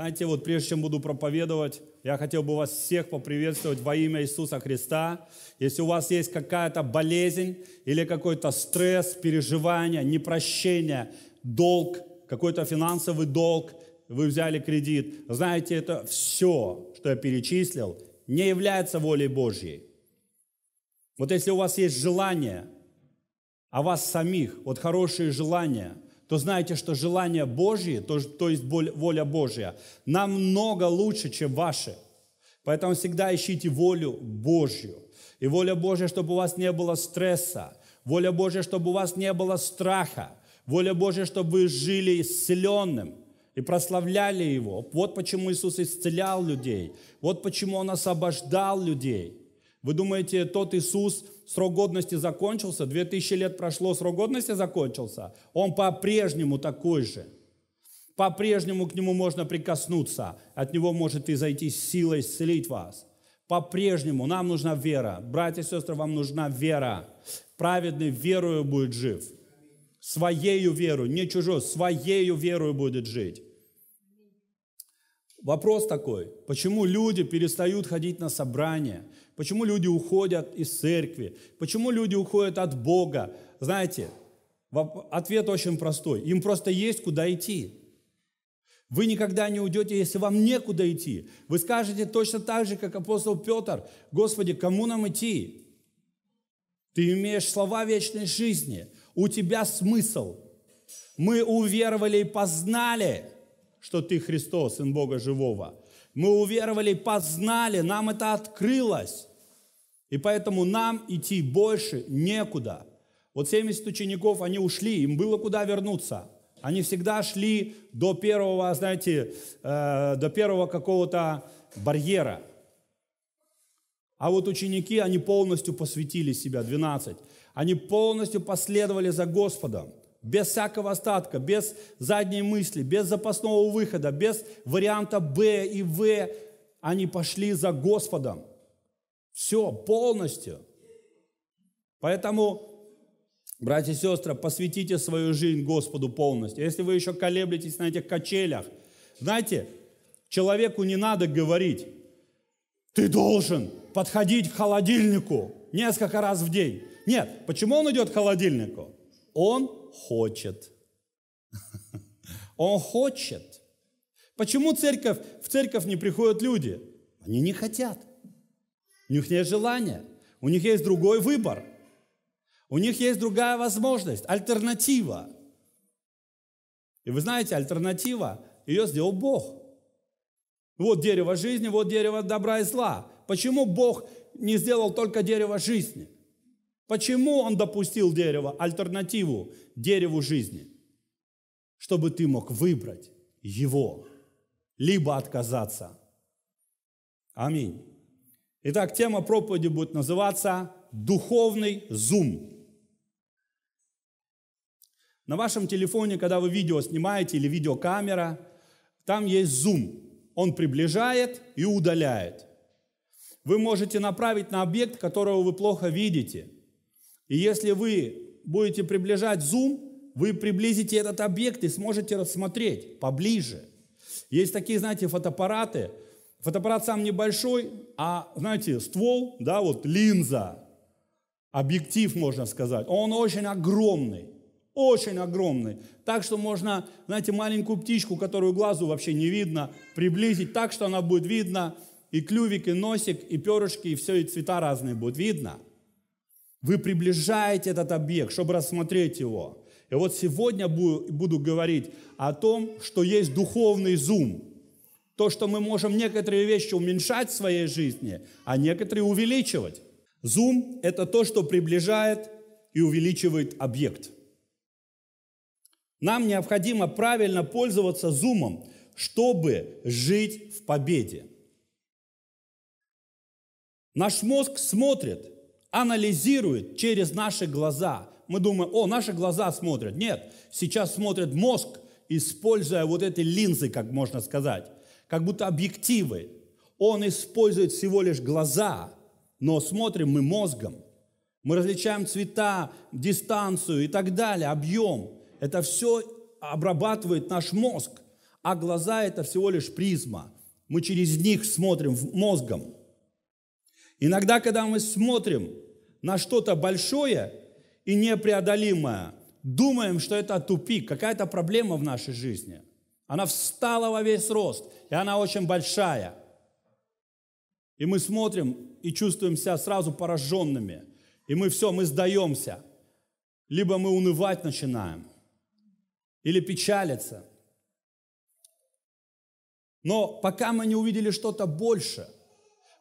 Знаете, вот прежде чем буду проповедовать, я хотел бы вас всех поприветствовать во имя Иисуса Христа. Если у вас есть какая-то болезнь или какой-то стресс, переживание, непрощение, долг, какой-то финансовый долг, вы взяли кредит, знаете, это все, что я перечислил, не является волей Божьей. Вот если у вас есть желание, а вас самих, вот хорошие желания – то знаете, что желание Божьи, то, то есть воля Божья, намного лучше, чем ваши. Поэтому всегда ищите волю Божью. И воля Божья, чтобы у вас не было стресса. Воля Божья, чтобы у вас не было страха. Воля Божья, чтобы вы жили исцеленным и прославляли Его. Вот почему Иисус исцелял людей. Вот почему Он освобождал людей. Вы думаете, тот Иисус, срок годности закончился, Две тысячи лет прошло, срок годности закончился? Он по-прежнему такой же. По-прежнему к нему можно прикоснуться, от него может и зайти сила исцелить вас. По-прежнему нам нужна вера. Братья и сестры, вам нужна вера. Праведный верою будет жив. Своею веру, не чужой, своею верою будет жить. Вопрос такой, почему люди перестают ходить на собрания? Почему люди уходят из церкви? Почему люди уходят от Бога? Знаете, ответ очень простой. Им просто есть куда идти. Вы никогда не уйдете, если вам некуда идти. Вы скажете точно так же, как апостол Петр, «Господи, кому нам идти? Ты имеешь слова вечной жизни, у тебя смысл. Мы уверовали и познали, что ты Христос, Сын Бога Живого. Мы уверовали и познали, нам это открылось. И поэтому нам идти больше некуда. Вот 70 учеников, они ушли, им было куда вернуться. Они всегда шли до первого, знаете, э, до первого какого-то барьера. А вот ученики, они полностью посвятили себя, 12. Они полностью последовали за Господом, без всякого остатка, без задней мысли, без запасного выхода, без варианта Б и В. Они пошли за Господом. Все, полностью. Поэтому, братья и сестры, посвятите свою жизнь Господу полностью. Если вы еще колеблетесь на этих качелях, знаете, человеку не надо говорить, ты должен подходить к холодильнику несколько раз в день. Нет, почему он идет к холодильнику? Он хочет. Он хочет. Почему церковь, в церковь не приходят люди? Они не хотят. У них есть желание, у них есть другой выбор, у них есть другая возможность, альтернатива. И вы знаете, альтернатива, ее сделал Бог. Вот дерево жизни, вот дерево добра и зла. Почему Бог не сделал только дерево жизни? Почему Он допустил дерево, альтернативу дереву жизни? Чтобы ты мог выбрать его, либо отказаться. Аминь. Итак, тема проповеди будет называться «Духовный зум». На вашем телефоне, когда вы видео снимаете или видеокамера, там есть зум. Он приближает и удаляет. Вы можете направить на объект, которого вы плохо видите. И если вы будете приближать зум, вы приблизите этот объект и сможете рассмотреть поближе. Есть такие, знаете, фотоаппараты – Фотоаппарат сам небольшой, а, знаете, ствол, да, вот линза, объектив, можно сказать, он очень огромный, очень огромный. Так что можно, знаете, маленькую птичку, которую глазу вообще не видно, приблизить так, что она будет видна, и клювик, и носик, и перышки, и все, и цвета разные будут видно. Вы приближаете этот объект, чтобы рассмотреть его. И вот сегодня буду говорить о том, что есть духовный зум – то, что мы можем некоторые вещи уменьшать в своей жизни, а некоторые увеличивать. Зум – это то, что приближает и увеличивает объект. Нам необходимо правильно пользоваться зумом, чтобы жить в победе. Наш мозг смотрит, анализирует через наши глаза. Мы думаем, о, наши глаза смотрят. Нет, сейчас смотрит мозг, используя вот эти линзы, как можно сказать как будто объективы. Он использует всего лишь глаза, но смотрим мы мозгом. Мы различаем цвета, дистанцию и так далее, объем. Это все обрабатывает наш мозг, а глаза – это всего лишь призма. Мы через них смотрим мозгом. Иногда, когда мы смотрим на что-то большое и непреодолимое, думаем, что это тупик, какая-то проблема в нашей жизни – она встала во весь рост, и она очень большая. И мы смотрим и чувствуем себя сразу пораженными. И мы все, мы сдаемся. Либо мы унывать начинаем, или печалиться. Но пока мы не увидели что-то больше,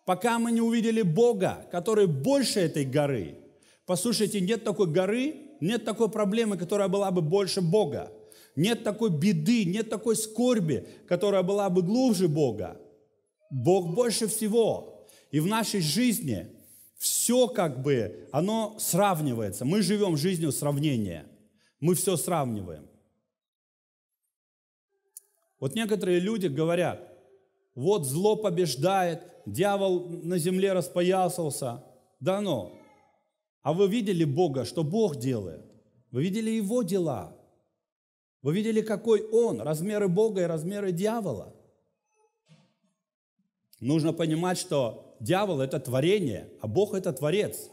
пока мы не увидели Бога, который больше этой горы, послушайте, нет такой горы, нет такой проблемы, которая была бы больше Бога. Нет такой беды, нет такой скорби, которая была бы глубже Бога. Бог больше всего. И в нашей жизни все как бы, оно сравнивается. Мы живем жизнью сравнения. Мы все сравниваем. Вот некоторые люди говорят, вот зло побеждает, дьявол на земле распоясался. Да но ну! а вы видели Бога, что Бог делает? Вы видели Его дела? Вы видели, какой он, размеры Бога и размеры дьявола. Нужно понимать, что дьявол – это творение, а Бог – это творец.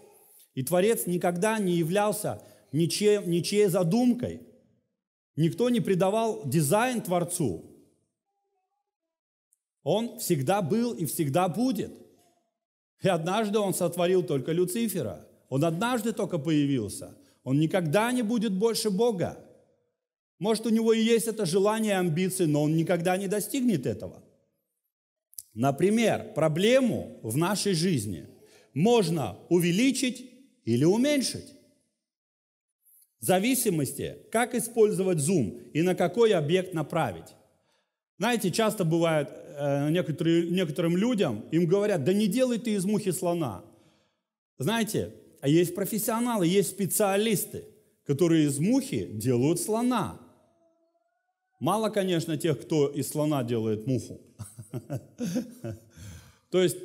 И творец никогда не являлся ничьей, ничьей задумкой. Никто не придавал дизайн творцу. Он всегда был и всегда будет. И однажды он сотворил только Люцифера. Он однажды только появился. Он никогда не будет больше Бога. Может, у него и есть это желание, амбиции, но он никогда не достигнет этого. Например, проблему в нашей жизни можно увеличить или уменьшить. В зависимости, как использовать зум и на какой объект направить. Знаете, часто бывает э, некоторые, некоторым людям, им говорят, да не делай ты из мухи слона. Знаете, а есть профессионалы, есть специалисты, которые из мухи делают слона. Мало, конечно, тех, кто из слона делает муху. То есть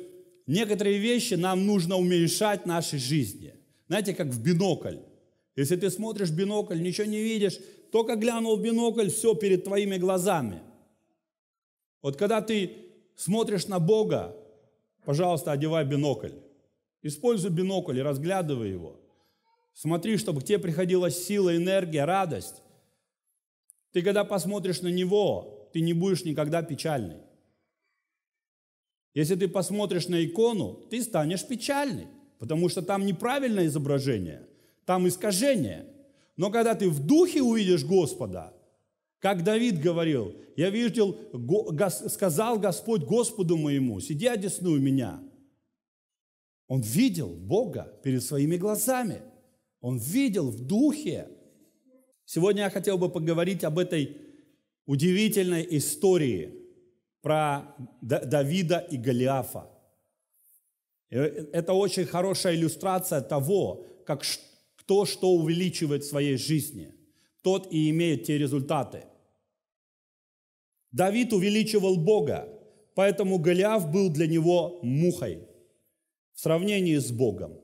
некоторые вещи нам нужно уменьшать в нашей жизни. Знаете, как в бинокль. Если ты смотришь в бинокль, ничего не видишь, только глянул в бинокль, все перед твоими глазами. Вот когда ты смотришь на Бога, пожалуйста, одевай бинокль. Используй бинокль и разглядывай его. Смотри, чтобы к тебе приходилась сила, энергия, радость. Ты когда посмотришь на него, ты не будешь никогда печальный. Если ты посмотришь на икону, ты станешь печальный, потому что там неправильное изображение, там искажение. Но когда ты в духе увидишь Господа, как Давид говорил, я видел, сказал Господь Господу моему, сиди одесную меня. Он видел Бога перед своими глазами. Он видел в духе, Сегодня я хотел бы поговорить об этой удивительной истории про Давида и Голиафа. Э, это очень хорошая иллюстрация того, как кто что увеличивает в своей жизни, тот и имеет те результаты. Давид увеличивал Бога, поэтому Голиаф был для него мухой в сравнении с Богом.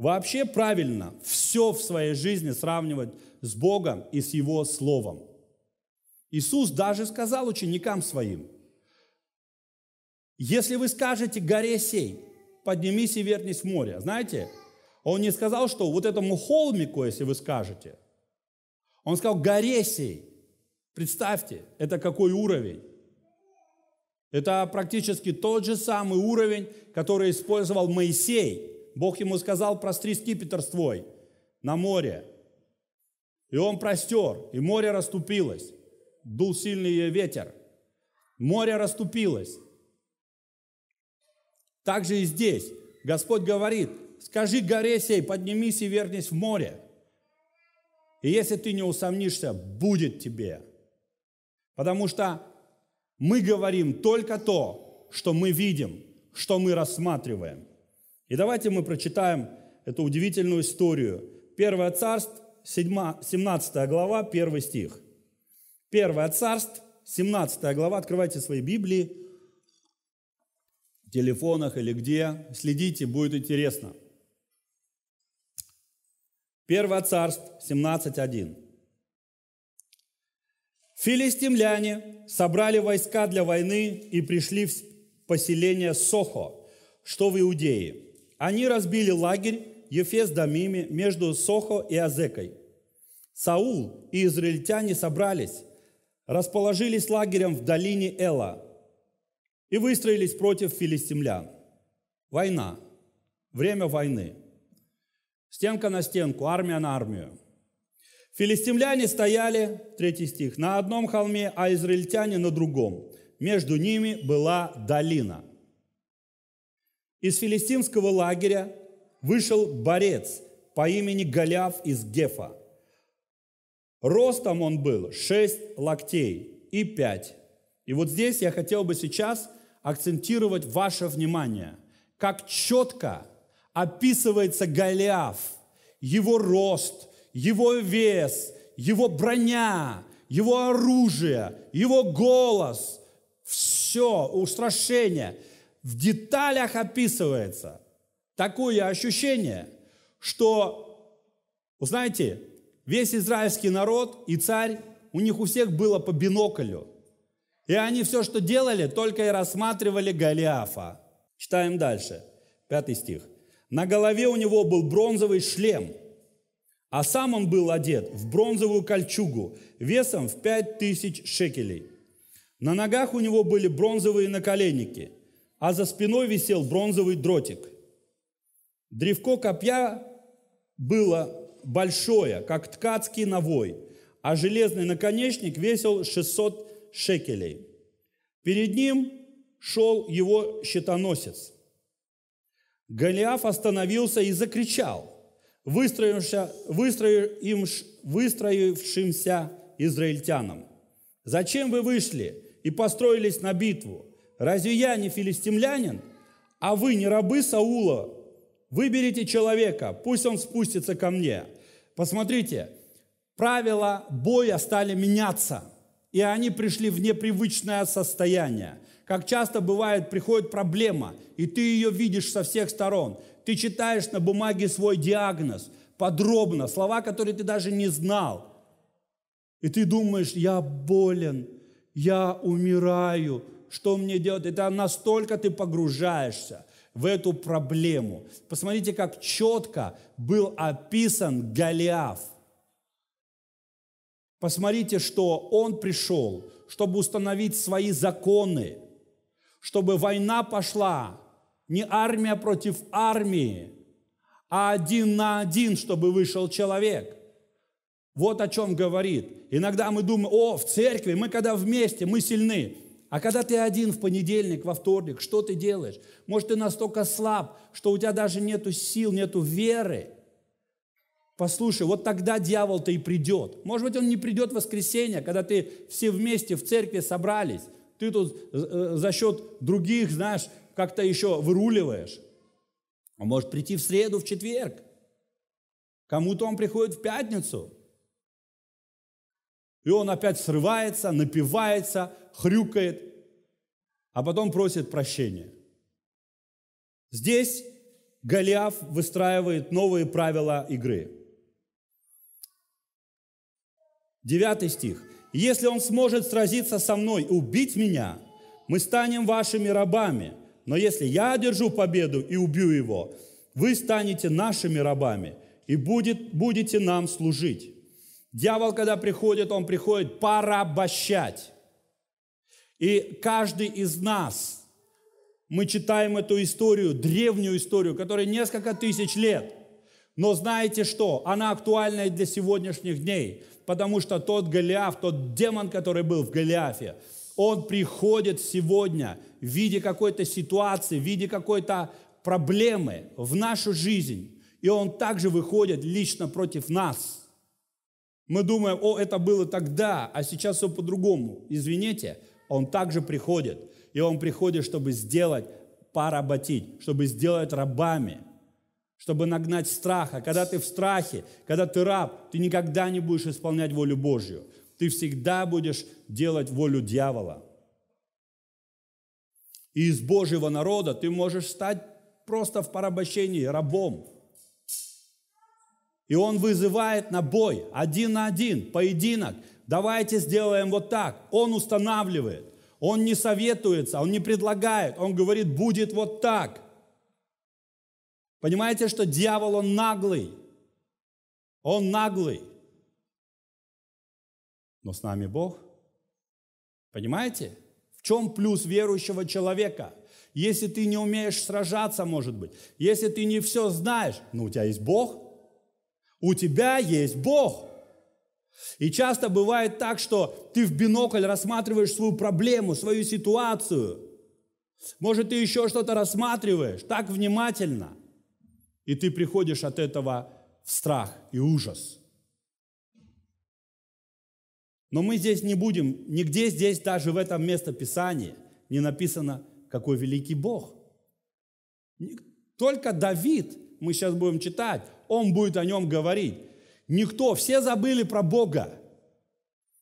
Вообще правильно все в своей жизни сравнивать с Богом и с Его Словом. Иисус даже сказал ученикам своим, если вы скажете горе сей, поднимись и вернись в море. Знаете, он не сказал, что вот этому холмику, если вы скажете. Он сказал горе сей. Представьте, это какой уровень. Это практически тот же самый уровень, который использовал Моисей – Бог ему сказал, простри скипетр твой на море. И он простер, и море расступилось. Дул сильный ветер. Море расступилось. Так же и здесь. Господь говорит, скажи горе сей, поднимись и вернись в море. И если ты не усомнишься, будет тебе. Потому что мы говорим только то, что мы видим, что мы рассматриваем. И давайте мы прочитаем эту удивительную историю. Первое царство, 17 глава, 1 стих. Первое царство, 17 глава, открывайте свои Библии, в телефонах или где, следите, будет интересно. Первое царство, 17.1. Филистимляне собрали войска для войны и пришли в поселение Сохо, что в Иудее – они разбили лагерь Ефес Дамиме между Сохо и Азекой. Саул и израильтяне собрались, расположились лагерем в долине Эла и выстроились против филистимлян. Война. Время войны. Стенка на стенку, армия на армию. Филистимляне стояли, третий стих, на одном холме, а израильтяне на другом. Между ними была долина. Из филистимского лагеря вышел борец по имени Голиаф из Гефа. Ростом он был 6 локтей и 5. И вот здесь я хотел бы сейчас акцентировать ваше внимание, как четко описывается Голиаф, его рост, его вес, его броня, его оружие, его голос, все, устрашение – в деталях описывается такое ощущение, что, знаете, весь израильский народ и царь, у них у всех было по биноклю. И они все, что делали, только и рассматривали Голиафа. Читаем дальше. Пятый стих. На голове у него был бронзовый шлем, а сам он был одет в бронзовую кольчугу весом в пять тысяч шекелей. На ногах у него были бронзовые наколенники – а за спиной висел бронзовый дротик. Древко копья было большое, как ткацкий навой, а железный наконечник весил 600 шекелей. Перед ним шел его щитоносец. Голиаф остановился и закричал выстроившимся, выстроившимся израильтянам. «Зачем вы вышли и построились на битву? Разве я не филистимлянин? А вы не рабы Саула? Выберите человека, пусть он спустится ко мне. Посмотрите, правила боя стали меняться, и они пришли в непривычное состояние. Как часто бывает, приходит проблема, и ты ее видишь со всех сторон. Ты читаешь на бумаге свой диагноз подробно, слова, которые ты даже не знал. И ты думаешь, я болен, я умираю, что мне делать. Это настолько ты погружаешься в эту проблему. Посмотрите, как четко был описан Голиаф. Посмотрите, что он пришел, чтобы установить свои законы, чтобы война пошла не армия против армии, а один на один, чтобы вышел человек. Вот о чем говорит. Иногда мы думаем, о, в церкви, мы когда вместе, мы сильны. А когда ты один в понедельник, во вторник, что ты делаешь? Может, ты настолько слаб, что у тебя даже нету сил, нету веры. Послушай, вот тогда дьявол-то и придет. Может быть, он не придет в воскресенье, когда ты все вместе в церкви собрались. Ты тут э, э, за счет других, знаешь, как-то еще выруливаешь. Он а может прийти в среду, в четверг. Кому-то он приходит в пятницу – и он опять срывается, напивается, хрюкает, а потом просит прощения. Здесь Голиаф выстраивает новые правила игры. Девятый стих. «Если он сможет сразиться со мной, и убить меня, мы станем вашими рабами. Но если я одержу победу и убью его, вы станете нашими рабами и будет, будете нам служить». Дьявол, когда приходит, он приходит порабощать. И каждый из нас, мы читаем эту историю, древнюю историю, которая несколько тысяч лет. Но знаете что? Она актуальна и для сегодняшних дней. Потому что тот Голиаф, тот демон, который был в Голиафе, он приходит сегодня в виде какой-то ситуации, в виде какой-то проблемы в нашу жизнь. И он также выходит лично против нас – мы думаем, о, это было тогда, а сейчас все по-другому. Извините, а он также приходит. И он приходит, чтобы сделать, поработить, чтобы сделать рабами, чтобы нагнать страх. А когда ты в страхе, когда ты раб, ты никогда не будешь исполнять волю Божью. Ты всегда будешь делать волю дьявола. И из Божьего народа ты можешь стать просто в порабощении рабом – и он вызывает на бой, один на один, поединок. Давайте сделаем вот так. Он устанавливает. Он не советуется, он не предлагает. Он говорит, будет вот так. Понимаете, что дьявол, он наглый. Он наглый. Но с нами Бог. Понимаете? В чем плюс верующего человека? Если ты не умеешь сражаться, может быть, если ты не все знаешь, но у тебя есть Бог, у тебя есть Бог. И часто бывает так, что ты в бинокль рассматриваешь свою проблему, свою ситуацию. Может, ты еще что-то рассматриваешь так внимательно. И ты приходишь от этого в страх и ужас. Но мы здесь не будем, нигде здесь, даже в этом местописании, не написано, какой великий Бог. Только Давид, мы сейчас будем читать, он будет о нем говорить. Никто, все забыли про Бога.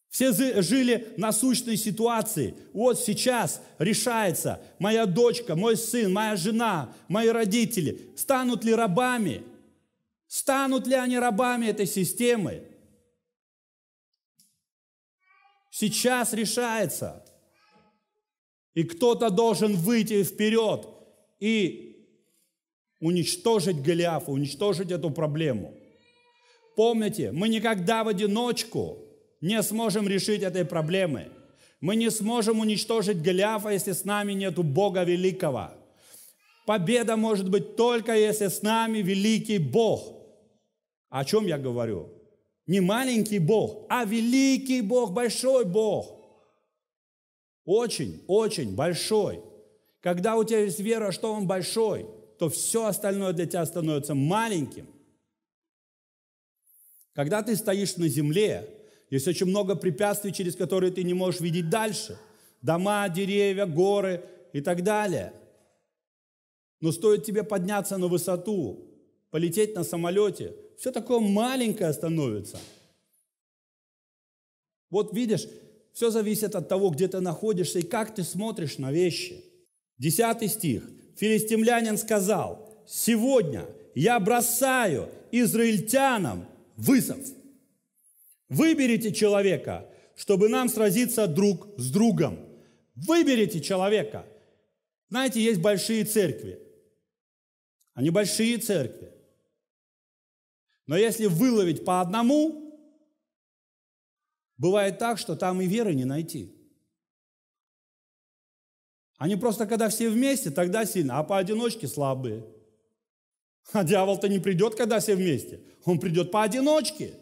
Все жили насущной ситуации. Вот сейчас решается, моя дочка, мой сын, моя жена, мои родители, станут ли рабами? Станут ли они рабами этой системы? Сейчас решается. И кто-то должен выйти вперед и уничтожить Голиафа, уничтожить эту проблему. Помните, мы никогда в одиночку не сможем решить этой проблемы. Мы не сможем уничтожить Голиафа, если с нами нету Бога Великого. Победа может быть только, если с нами великий Бог. О чем я говорю? Не маленький Бог, а великий Бог, большой Бог. Очень, очень большой. Когда у тебя есть вера, что Он большой – то все остальное для тебя становится маленьким. Когда ты стоишь на земле, есть очень много препятствий, через которые ты не можешь видеть дальше. Дома, деревья, горы и так далее. Но стоит тебе подняться на высоту, полететь на самолете, все такое маленькое становится. Вот видишь, все зависит от того, где ты находишься и как ты смотришь на вещи. Десятый стих. Филистимлянин сказал, сегодня я бросаю израильтянам вызов. Выберите человека, чтобы нам сразиться друг с другом. Выберите человека. Знаете, есть большие церкви. Они большие церкви. Но если выловить по одному, бывает так, что там и веры не найти – они просто, когда все вместе, тогда сильно, а поодиночке слабые. А дьявол-то не придет, когда все вместе. Он придет поодиночке.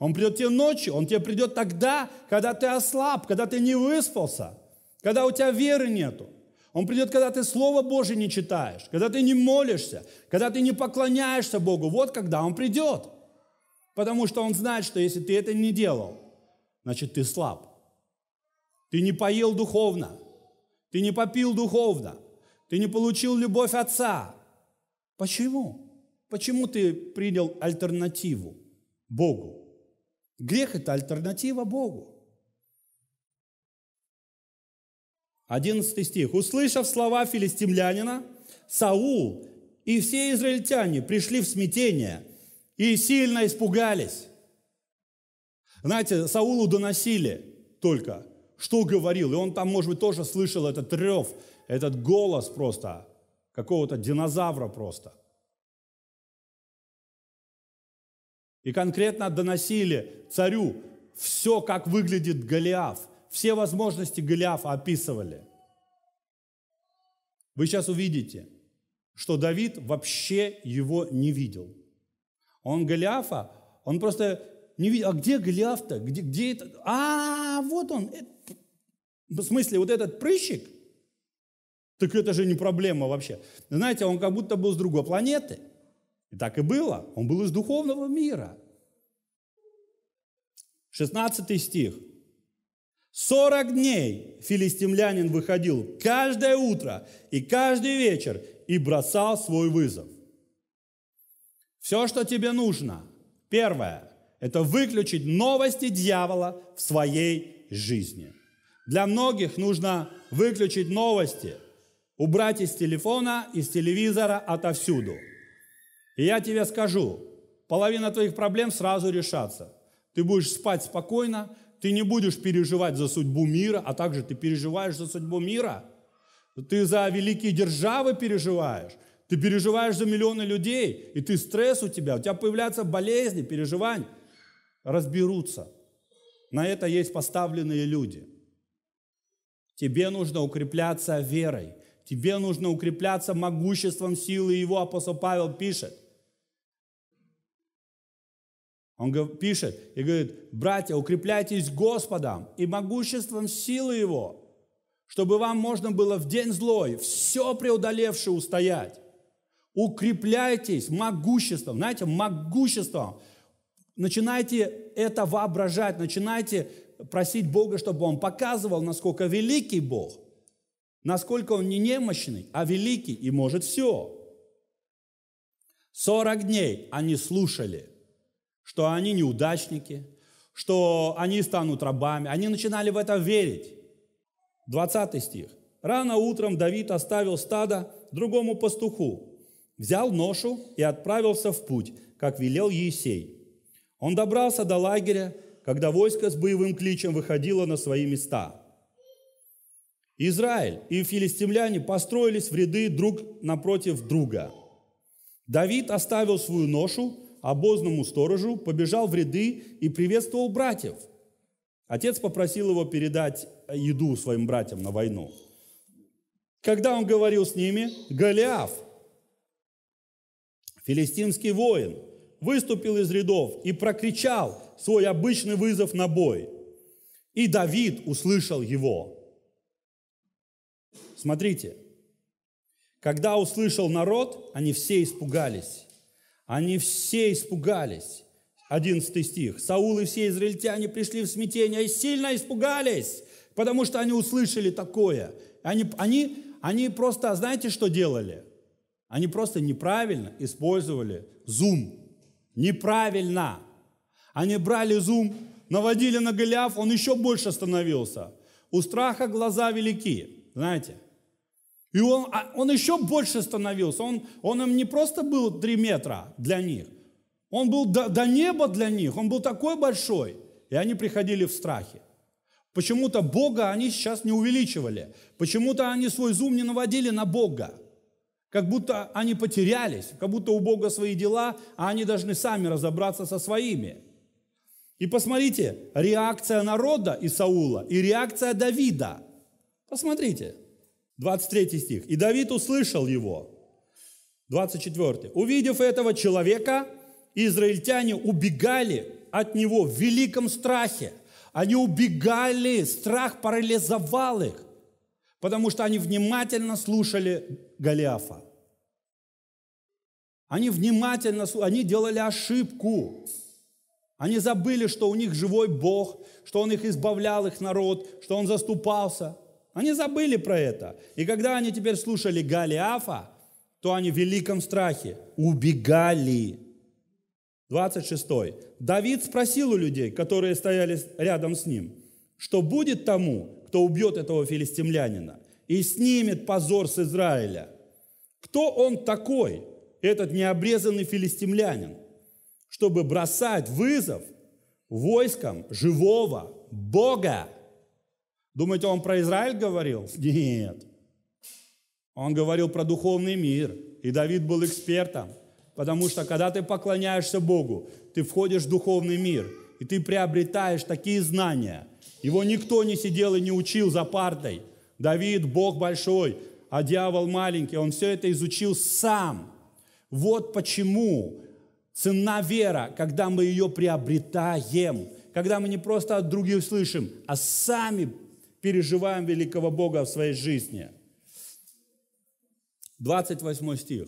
Он придет тебе ночью, он тебе придет тогда, когда ты ослаб, когда ты не выспался, когда у тебя веры нету. Он придет, когда ты Слово Божие не читаешь, когда ты не молишься, когда ты не поклоняешься Богу. Вот когда Он придет. Потому что Он знает, что если ты это не делал, значит, ты слаб. Ты не поел духовно, ты не попил духовно. Ты не получил любовь Отца. Почему? Почему ты принял альтернативу Богу? Грех – это альтернатива Богу. 11 стих. «Услышав слова филистимлянина, Саул и все израильтяне пришли в смятение и сильно испугались». Знаете, Саулу доносили только – что говорил. И он там, может быть, тоже слышал этот рев, этот голос просто, какого-то динозавра просто. И конкретно доносили царю все, как выглядит Голиаф. Все возможности Голиафа описывали. Вы сейчас увидите, что Давид вообще его не видел. Он Голиафа, он просто не видел. А где Голиаф-то? Где, где это? А, -а, -а! а вот он, э, в смысле, вот этот прыщик, так это же не проблема вообще. Знаете, он как будто был с другой планеты. И так и было. Он был из духовного мира. 16 стих. 40 дней филистимлянин выходил каждое утро и каждый вечер и бросал свой вызов. Все, что тебе нужно. Первое это выключить новости дьявола в своей жизни. Для многих нужно выключить новости, убрать из телефона, из телевизора, отовсюду. И я тебе скажу, половина твоих проблем сразу решатся. Ты будешь спать спокойно, ты не будешь переживать за судьбу мира, а также ты переживаешь за судьбу мира. Ты за великие державы переживаешь, ты переживаешь за миллионы людей, и ты стресс у тебя, у тебя появляются болезни, переживания разберутся. На это есть поставленные люди. Тебе нужно укрепляться верой. Тебе нужно укрепляться могуществом силы его. Апостол Павел пишет. Он пишет и говорит, братья, укрепляйтесь Господом и могуществом силы его, чтобы вам можно было в день злой все преодолевшее устоять. Укрепляйтесь могуществом. Знаете, могуществом – Начинайте это воображать, начинайте просить Бога, чтобы Он показывал, насколько великий Бог, насколько Он не немощный, а великий и может все. 40 дней они слушали, что они неудачники, что они станут рабами. Они начинали в это верить. 20 стих. Рано утром Давид оставил стадо другому пастуху, взял ношу и отправился в путь, как велел Есей. Он добрался до лагеря, когда войско с боевым кличем выходило на свои места. Израиль и филистимляне построились в ряды друг напротив друга. Давид оставил свою ношу а обозному сторожу, побежал в ряды и приветствовал братьев. Отец попросил его передать еду своим братьям на войну. Когда он говорил с ними, Голиаф, филистимский воин – выступил из рядов и прокричал свой обычный вызов на бой. И Давид услышал его. Смотрите, когда услышал народ, они все испугались. Они все испугались. 11 стих. «Саул и все израильтяне пришли в смятение и сильно испугались, потому что они услышали такое». Они, они, они просто, знаете, что делали? Они просто неправильно использовали зум Неправильно. Они брали зум, наводили на Голиаф, он еще больше становился. У страха глаза велики, знаете. И он, а, он еще больше становился. Он, он им не просто был 3 метра для них. Он был до, до неба для них. Он был такой большой. И они приходили в страхе. Почему-то Бога они сейчас не увеличивали. Почему-то они свой зум не наводили на Бога. Как будто они потерялись, как будто у Бога свои дела, а они должны сами разобраться со своими. И посмотрите, реакция народа и Саула и реакция Давида. Посмотрите, 23 стих. «И Давид услышал его». 24. «Увидев этого человека, израильтяне убегали от него в великом страхе. Они убегали, страх парализовал их потому что они внимательно слушали Голиафа. Они внимательно, они делали ошибку. Они забыли, что у них живой Бог, что Он их избавлял, их народ, что Он заступался. Они забыли про это. И когда они теперь слушали Галиафа, то они в великом страхе убегали. 26. Давид спросил у людей, которые стояли рядом с ним, что будет тому, кто убьет этого филистимлянина и снимет позор с Израиля. Кто он такой, этот необрезанный филистимлянин, чтобы бросать вызов войскам живого Бога? Думаете, он про Израиль говорил? Нет. Он говорил про духовный мир. И Давид был экспертом. Потому что когда ты поклоняешься Богу, ты входишь в духовный мир, и ты приобретаешь такие знания – его никто не сидел и не учил за партой. Давид – Бог большой, а дьявол маленький. Он все это изучил сам. Вот почему цена вера, когда мы ее приобретаем, когда мы не просто от других слышим, а сами переживаем великого Бога в своей жизни. 28 стих.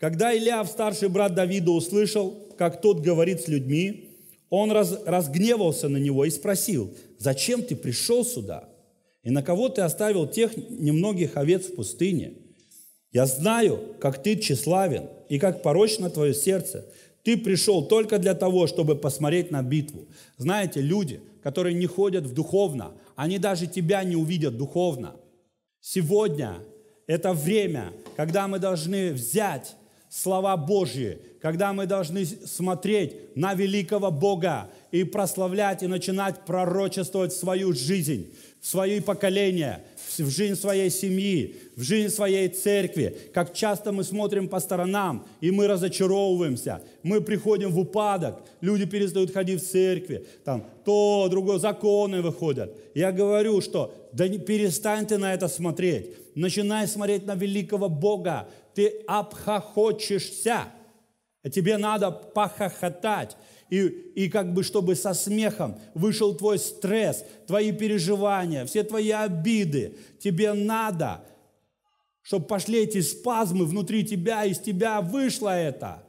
«Когда Илья, старший брат Давида, услышал, как тот говорит с людьми, он раз, разгневался на него и спросил, «Зачем ты пришел сюда? И на кого ты оставил тех немногих овец в пустыне? Я знаю, как ты тщеславен и как порочно твое сердце. Ты пришел только для того, чтобы посмотреть на битву». Знаете, люди, которые не ходят в духовно, они даже тебя не увидят духовно. Сегодня это время, когда мы должны взять слова Божьи когда мы должны смотреть на великого Бога и прославлять, и начинать пророчествовать свою жизнь, в свои поколения, в жизнь своей семьи, в жизнь своей церкви. Как часто мы смотрим по сторонам, и мы разочаровываемся, мы приходим в упадок, люди перестают ходить в церкви, там то, другое, законы выходят. Я говорю, что да не перестань ты на это смотреть, начинай смотреть на великого Бога, ты обхохочешься – а тебе надо похохотать. И, и как бы, чтобы со смехом вышел твой стресс, твои переживания, все твои обиды. Тебе надо, чтобы пошли эти спазмы внутри тебя, из тебя вышло это.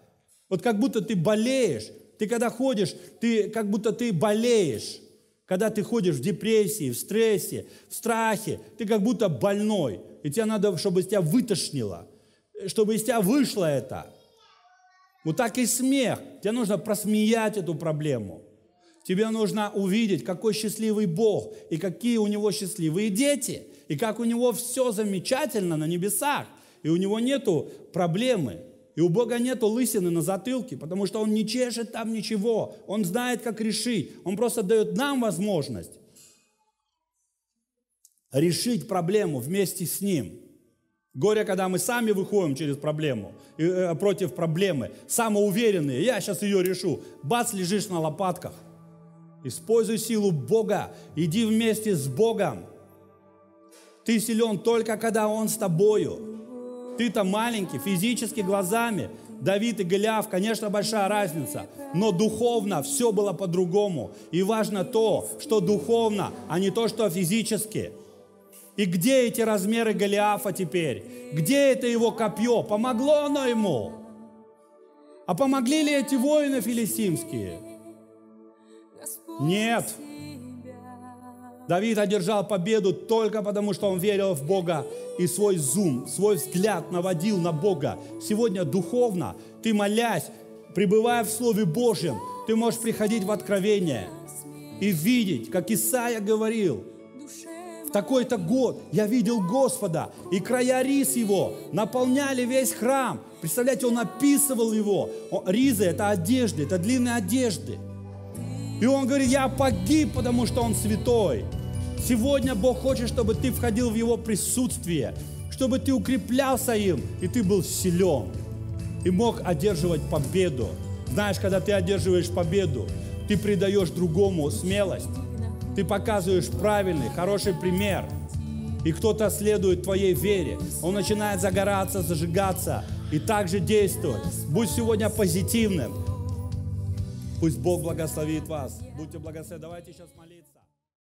Вот как будто ты болеешь. Ты когда ходишь, ты как будто ты болеешь. Когда ты ходишь в депрессии, в стрессе, в страхе, ты как будто больной. И тебе надо, чтобы из тебя вытошнило, чтобы из тебя вышло это. Вот так и смех. Тебе нужно просмеять эту проблему. Тебе нужно увидеть, какой счастливый Бог, и какие у него счастливые дети, и как у него все замечательно на небесах, и у него нету проблемы, и у Бога нету лысины на затылке, потому что он не чешет там ничего, он знает, как решить, он просто дает нам возможность решить проблему вместе с ним – Горе, когда мы сами выходим через проблему, э, э, против проблемы, самоуверенные, я сейчас ее решу. Бац, лежишь на лопатках. Используй силу Бога, иди вместе с Богом. Ты силен только, когда Он с тобою. Ты-то маленький, физически глазами. Давид и Голиаф, конечно, большая разница, но духовно все было по-другому. И важно то, что духовно, а не то, что физически – и где эти размеры Голиафа теперь? Где это его копье? Помогло оно ему? А помогли ли эти воины филистимские? Нет. Давид одержал победу только потому, что он верил в Бога и свой зум, свой взгляд наводил на Бога. Сегодня духовно ты молясь, пребывая в Слове Божьем, ты можешь приходить в откровение и видеть, как Исаия говорил – такой-то год я видел Господа, и края рис его наполняли весь храм. Представляете, он описывал его. Ризы – это одежды, это длинные одежды. И он говорит, я погиб, потому что он святой. Сегодня Бог хочет, чтобы ты входил в его присутствие, чтобы ты укреплялся им, и ты был силен, и мог одерживать победу. Знаешь, когда ты одерживаешь победу, ты придаешь другому смелость, ты показываешь правильный, хороший пример. И кто-то следует твоей вере. Он начинает загораться, зажигаться и также действует. Будь сегодня позитивным. Пусть Бог благословит вас. Будьте благословены. Давайте сейчас молиться.